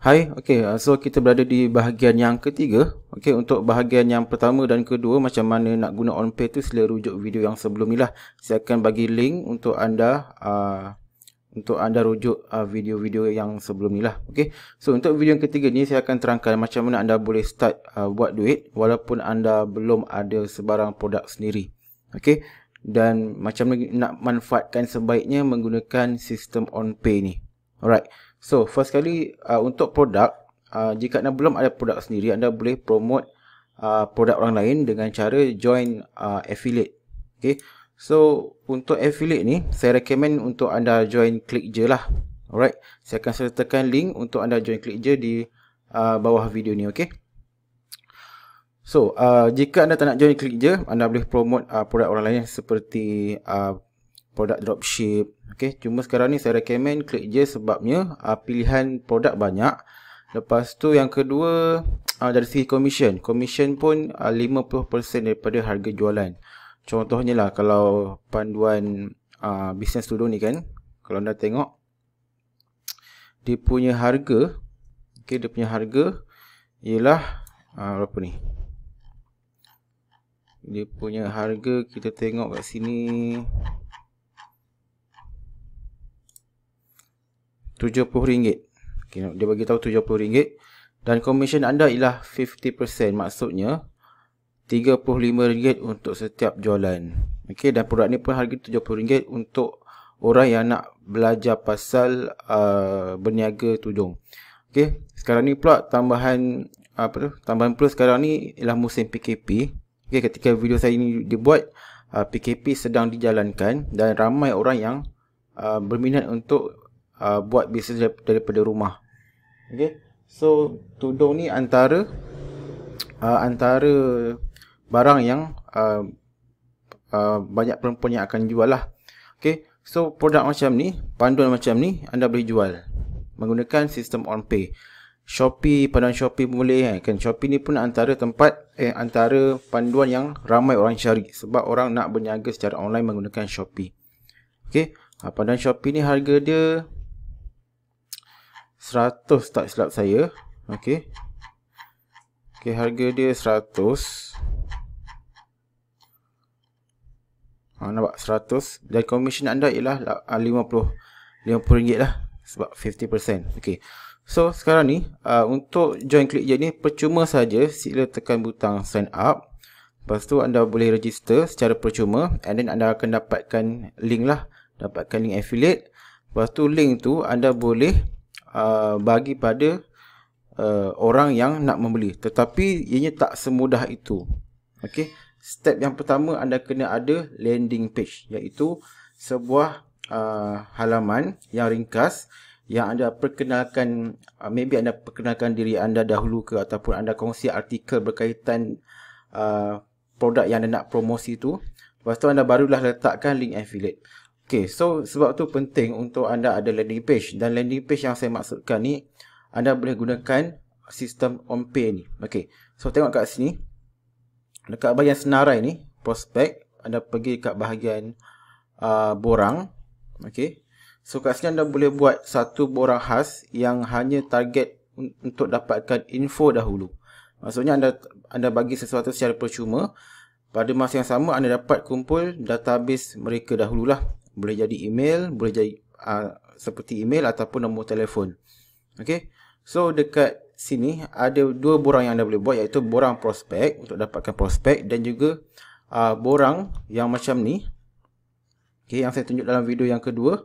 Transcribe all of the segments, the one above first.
Hai, okey. Uh, so kita berada di bahagian yang ketiga. Okey, untuk bahagian yang pertama dan kedua macam mana nak guna OnPay tu sila rujuk video yang sebelum ni lah. Saya akan bagi link untuk anda uh, untuk anda rujuk uh, video-video uh, yang sebelum ni lah. Okey. So untuk video yang ketiga ni saya akan terangkan macam mana anda boleh start uh, buat duit walaupun anda belum ada sebarang produk sendiri. Okey. Dan macam mana nak manfaatkan sebaiknya menggunakan sistem OnPay ni. Alright. So, first kali uh, untuk produk, uh, jika anda belum ada produk sendiri, anda boleh promote uh, produk orang lain dengan cara join uh, affiliate. Okay. So, untuk affiliate ni, saya recommend untuk anda join klik je lah. Alright. Saya akan sertakan link untuk anda join klik je di uh, bawah video ni. Okay. So, uh, jika anda tak nak join klik je, anda boleh promote uh, produk orang lain seperti uh, produk dropship okay. cuma sekarang ni saya recommend klik je sebabnya uh, pilihan produk banyak lepas tu yang kedua uh, dari segi commission commission pun ah, uh, 50% daripada harga jualan contohnya lah kalau panduan uh, business studio ni kan kalau anda tengok dia punya harga okay, dia punya harga ialah uh, berapa ni dia punya harga kita tengok kat sini RM70. Okay, dia bagi tahu RM70 dan komisen anda ialah 50% maksudnya RM35 untuk setiap jualan. Okey dan produk ni pun harga RM70 untuk orang yang nak belajar pasal uh, berniaga tudung. Okey, sekarang ni pula tambahan apa tu? Tambahan plus sekarang ni ialah musim PKP. Okey, ketika video saya ini dibuat uh, PKP sedang dijalankan dan ramai orang yang uh, berminat untuk uh, buat bisnes daripada rumah. Okay. So tudung ni antara uh, antara barang yang uh, uh, banyak perempuan yang akan jual lah. Okay. So produk macam ni, panduan macam ni anda boleh jual menggunakan sistem on pay. Shopee, panduan Shopee boleh eh? kan. Shopee ni pun antara tempat eh antara panduan yang ramai orang cari sebab orang nak berniaga secara online menggunakan Shopee. Okey, uh, panduan Shopee ni harga dia 100 tak silap saya. Okey. Okey harga dia 100. Ha oh, nampak 100 dan komisen anda ialah 50 50 ah, ringgit lah sebab 50%. Okey. So sekarang ni uh, untuk join klik je ni percuma saja sila tekan butang sign up. Lepas tu anda boleh register secara percuma and then anda akan dapatkan link lah. Dapatkan link affiliate. Lepas tu link tu anda boleh Uh, bagi pada uh, orang yang nak membeli. Tetapi ianya tak semudah itu. Okey. Step yang pertama anda kena ada landing page iaitu sebuah uh, halaman yang ringkas yang anda perkenalkan uh, maybe anda perkenalkan diri anda dahulu ke ataupun anda kongsi artikel berkaitan uh, produk yang anda nak promosi tu. Lepas tu anda barulah letakkan link affiliate. Okay, so sebab tu penting untuk anda ada landing page dan landing page yang saya maksudkan ni anda boleh gunakan sistem OnPay ni. Okay, so tengok kat sini dekat bahagian senarai ni prospek anda pergi kat bahagian uh, borang. Okay, so kat sini anda boleh buat satu borang khas yang hanya target untuk dapatkan info dahulu. Maksudnya anda anda bagi sesuatu secara percuma pada masa yang sama anda dapat kumpul database mereka dahululah boleh jadi email boleh jadi uh, seperti email ataupun nombor telefon okey so dekat sini ada dua borang yang anda boleh buat iaitu borang prospek untuk dapatkan prospek dan juga uh, borang yang macam ni okey yang saya tunjuk dalam video yang kedua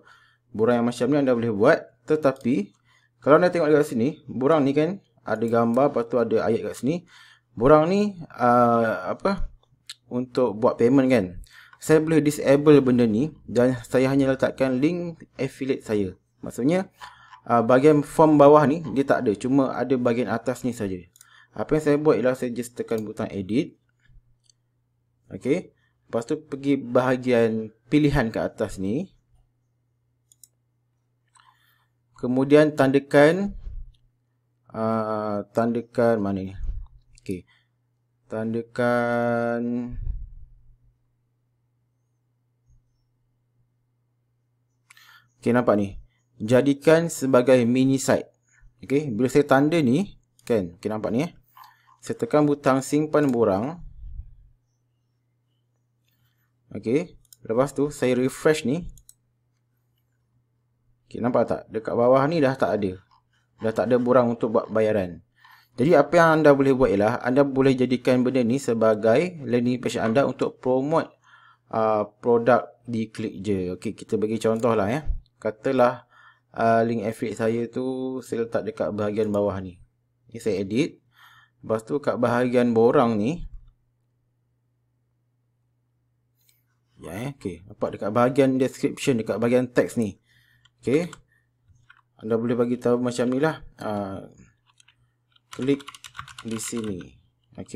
borang yang macam ni anda boleh buat tetapi kalau anda tengok dekat sini borang ni kan ada gambar lepas tu ada ayat kat sini borang ni uh, apa untuk buat payment kan saya boleh disable benda ni dan saya hanya letakkan link affiliate saya. Maksudnya uh, bahagian form bawah ni dia tak ada, cuma ada bahagian atas ni saja. Apa yang saya buat ialah saya just tekan butang edit. okay? Lepas tu pergi bahagian pilihan ke atas ni. Kemudian tandakan uh, tandakan mana ni? Okey. Tandakan Okey nampak ni. Jadikan sebagai mini site. Okey, bila saya tanda ni, kan? Okey nampak ni eh. Saya tekan butang simpan borang. Okey, lepas tu saya refresh ni. Okey nampak tak? Dekat bawah ni dah tak ada. Dah tak ada borang untuk buat bayaran. Jadi apa yang anda boleh buat ialah anda boleh jadikan benda ni sebagai landing page anda untuk promote uh, produk di klik je. Okey, kita bagi contoh lah ya. Eh katalah uh, link affiliate saya tu saya letak dekat bahagian bawah ni ni saya edit lepas tu kat bahagian borang ni ya yeah, ok nampak dekat bahagian description dekat bahagian teks ni ok anda boleh bagi tahu macam ni lah uh, klik di sini ok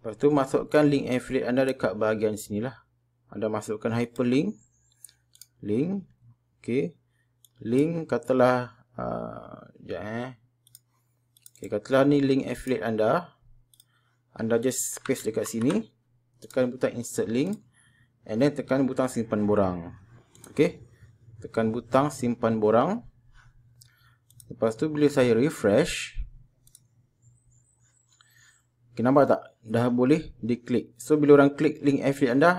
lepas tu masukkan link affiliate anda dekat bahagian sini lah anda masukkan hyperlink link ok link katalah uh, ah, sekejap eh ok katalah ni link affiliate anda anda just paste dekat sini tekan butang insert link and then tekan butang simpan borang ok tekan butang simpan borang lepas tu bila saya refresh ok nampak tak dah boleh diklik so bila orang klik link affiliate anda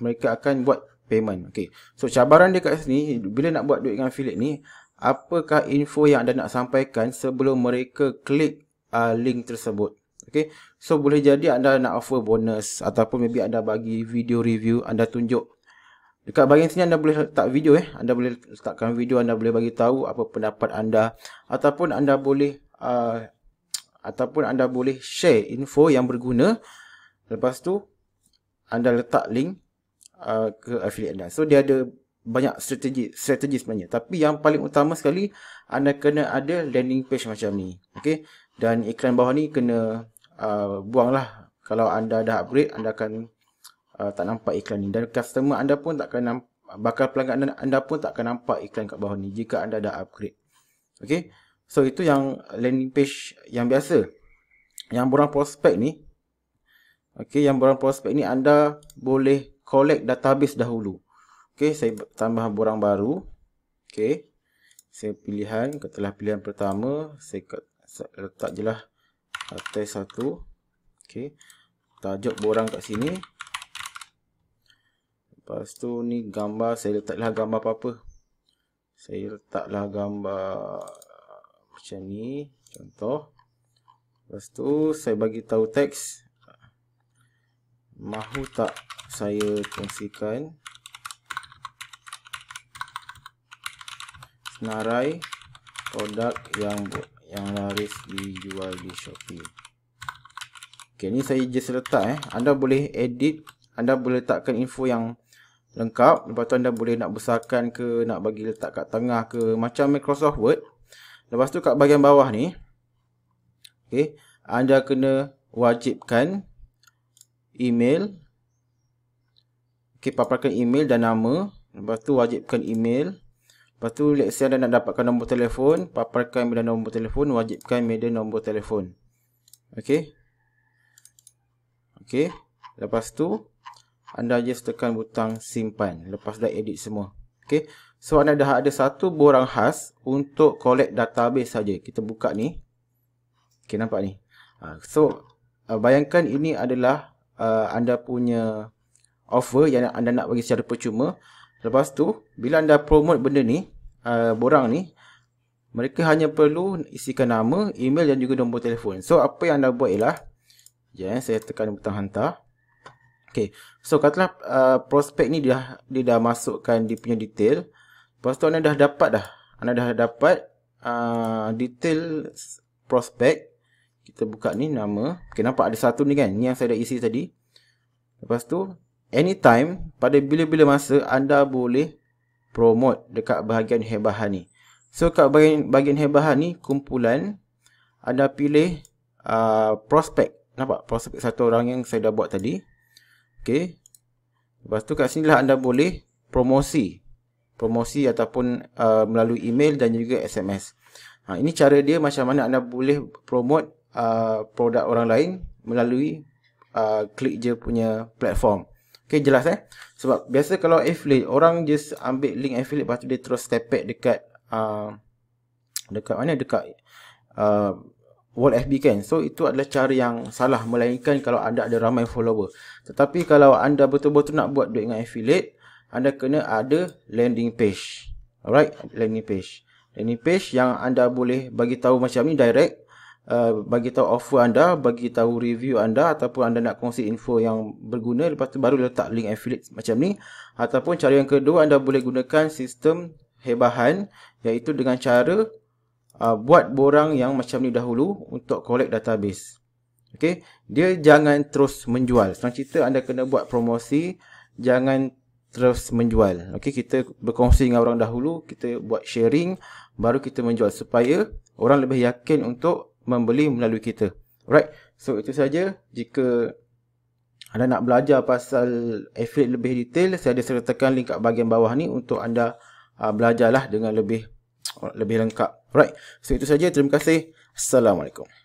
mereka akan buat payment. Okey. So cabaran dia kat sini bila nak buat duit dengan affiliate ni, apakah info yang anda nak sampaikan sebelum mereka klik uh, link tersebut. Okey. So boleh jadi anda nak offer bonus ataupun maybe anda bagi video review, anda tunjuk dekat bahagian sini anda boleh letak video eh. Anda boleh letakkan video, anda boleh bagi tahu apa pendapat anda ataupun anda boleh uh, ataupun anda boleh share info yang berguna. Lepas tu anda letak link Uh, ke affiliate anda. So dia ada banyak strategi strategi sebenarnya. Tapi yang paling utama sekali anda kena ada landing page macam ni. Okey. Dan iklan bawah ni kena uh, buanglah. Kalau anda dah upgrade anda akan uh, tak nampak iklan ni dan customer anda pun tak akan nampak, bakal pelanggan anda, anda pun tak akan nampak iklan kat bawah ni jika anda dah upgrade. Okey. So itu yang landing page yang biasa. Yang borang prospek ni Okey, yang borang prospek ni anda boleh collect database dahulu. Okey, saya tambah borang baru. Okey. Saya pilihan, katalah pilihan pertama, saya letak je lah atas satu. Okey. Tajuk borang kat sini. Lepas tu ni gambar, saya letaklah gambar apa-apa. Saya letaklah gambar macam ni, contoh. Lepas tu saya bagi tahu teks mahu tak saya kongsikan senarai produk yang yang laris dijual di Shopee. Okey, ni saya just letak eh. Anda boleh edit, anda boleh letakkan info yang lengkap, lepas tu anda boleh nak besarkan ke, nak bagi letak kat tengah ke, macam Microsoft Word. Lepas tu kat bahagian bawah ni, okey, anda kena wajibkan email. Okey, paparkan email dan nama. Lepas tu wajibkan email. Lepas tu let's say anda nak dapatkan nombor telefon, paparkan media nombor telefon, wajibkan media nombor telefon. Okey. Okey. Lepas tu anda just tekan butang simpan. Lepas dah edit semua. Okey. So anda dah ada satu borang khas untuk collect database saja. Kita buka ni. Okey, nampak ni. Ha, so, uh, bayangkan ini adalah uh, anda punya offer yang anda nak bagi secara percuma. Lepas tu, bila anda promote benda ni, uh, borang ni, mereka hanya perlu isikan nama, email dan juga nombor telefon. So, apa yang anda buat ialah, ya, yeah, saya tekan butang hantar. Okay, so katalah uh, prospek ni dia, dia dah masukkan dia punya detail. Lepas tu, anda dah dapat dah. Anda dah dapat uh, detail prospek. Kita buka ni nama. Okay, nampak ada satu ni kan? Ni yang saya dah isi tadi. Lepas tu, anytime, pada bila-bila masa, anda boleh promote dekat bahagian hebahan ni. So, kat bahagian, bahagian hebahan ni, kumpulan, anda pilih uh, prospek. Nampak? Prospek satu orang yang saya dah buat tadi. Okay. Lepas tu, kat sini lah anda boleh promosi. Promosi ataupun uh, melalui email dan juga SMS. Ha, ini cara dia macam mana anda boleh promote uh, produk orang lain melalui uh, klik je punya platform. Okay, jelas eh. Sebab biasa kalau affiliate, orang just ambil link affiliate lepas tu dia terus step back dekat uh, dekat mana? Dekat uh, wall FB kan? So, itu adalah cara yang salah. Melainkan kalau anda ada ramai follower. Tetapi kalau anda betul-betul nak buat duit dengan affiliate, anda kena ada landing page. Alright, landing page. Landing page yang anda boleh bagi tahu macam ni direct uh, bagi tahu offer anda, bagi tahu review anda ataupun anda nak kongsi info yang berguna lepas tu baru letak link affiliate macam ni ataupun cara yang kedua anda boleh gunakan sistem hebahan iaitu dengan cara uh, buat borang yang macam ni dahulu untuk collect database. Okay, dia jangan terus menjual. Senang cerita anda kena buat promosi, jangan terus menjual. Okay, kita berkongsi dengan orang dahulu, kita buat sharing, baru kita menjual supaya orang lebih yakin untuk membeli melalui kita. Alright. So itu saja. Jika anda nak belajar pasal affiliate lebih detail, saya ada sertakan link kat bahagian bawah ni untuk anda uh, belajarlah dengan lebih lebih lengkap. Alright. So itu saja. Terima kasih. Assalamualaikum.